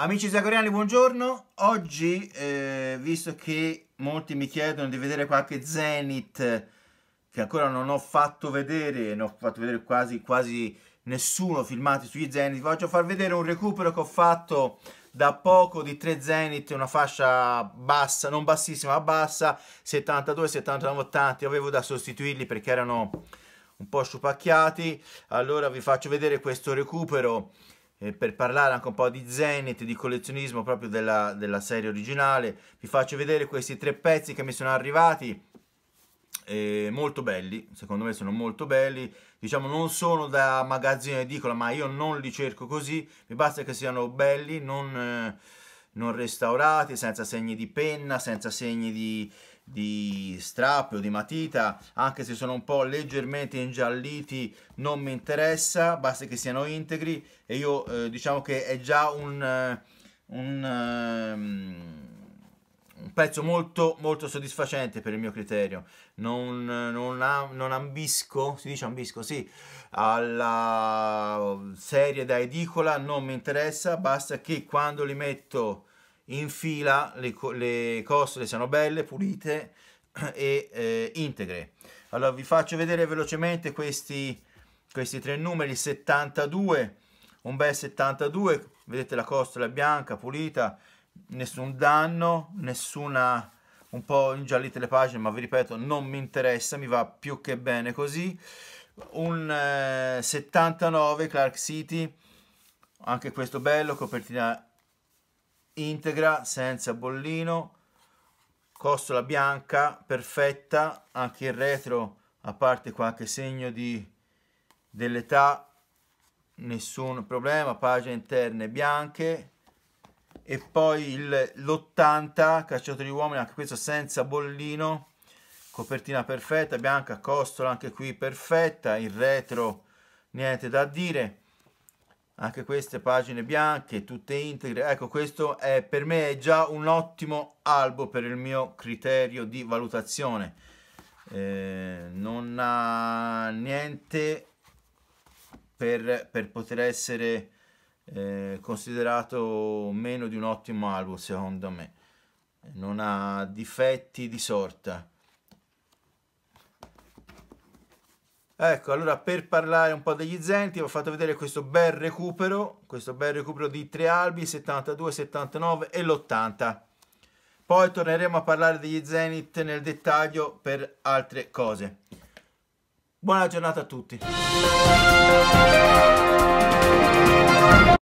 Amici zagoriani, buongiorno. Oggi, eh, visto che molti mi chiedono di vedere qualche Zenith che ancora non ho fatto vedere, non ho fatto vedere quasi, quasi nessuno filmati sugli Zenith, voglio far vedere un recupero che ho fatto da poco di 3 Zenith, una fascia bassa, non bassissima, ma bassa, 72, 79, 80. avevo da sostituirli perché erano un po' sciupacchiati. Allora vi faccio vedere questo recupero eh, per parlare anche un po' di Zenith, di collezionismo proprio della, della, serie originale. Vi faccio vedere questi tre pezzi che mi sono arrivati, eh, molto belli, secondo me sono molto belli. Diciamo non sono da magazzino edicola, ma io non li cerco così, mi basta che siano belli, non, eh, non restaurati, senza segni di penna, senza segni di di strappe o di matita, anche se sono un po' leggermente ingialliti, non mi interessa, basta che siano integri e io eh, diciamo che è già un, eh, un, ehm, un, pezzo molto, molto soddisfacente per il mio criterio, non, non, non ambisco, si dice ambisco, sì, alla serie da edicola, non mi interessa, basta che quando li metto in fila le, le costole siano belle, pulite e eh, integre. Allora vi faccio vedere velocemente questi, questi tre numeri, 72, un bel 72, vedete la costola bianca, pulita, nessun danno, nessuna un po' ingiallite le pagine, ma vi ripeto, non mi interessa, mi va più che bene così. Un eh, 79 Clark City, anche questo bello, copertina integra senza bollino costola bianca perfetta anche il retro a parte qualche segno di dell'età nessun problema pagine interne bianche e poi l'80 cacciatori uomini anche questo senza bollino copertina perfetta bianca costola anche qui perfetta il retro niente da dire anche queste pagine bianche, tutte integre, ecco questo è, per me è già un ottimo albo per il mio criterio di valutazione, eh, non ha niente per, per poter essere eh, considerato meno di un ottimo albo secondo me, non ha difetti di sorta. Ecco, allora per parlare un po' degli Zenti, ho fatto vedere questo bel recupero, questo bel recupero di tre albi, 72, 79 e l'80. Poi torneremo a parlare degli Zenit nel dettaglio per altre cose. Buona giornata a tutti.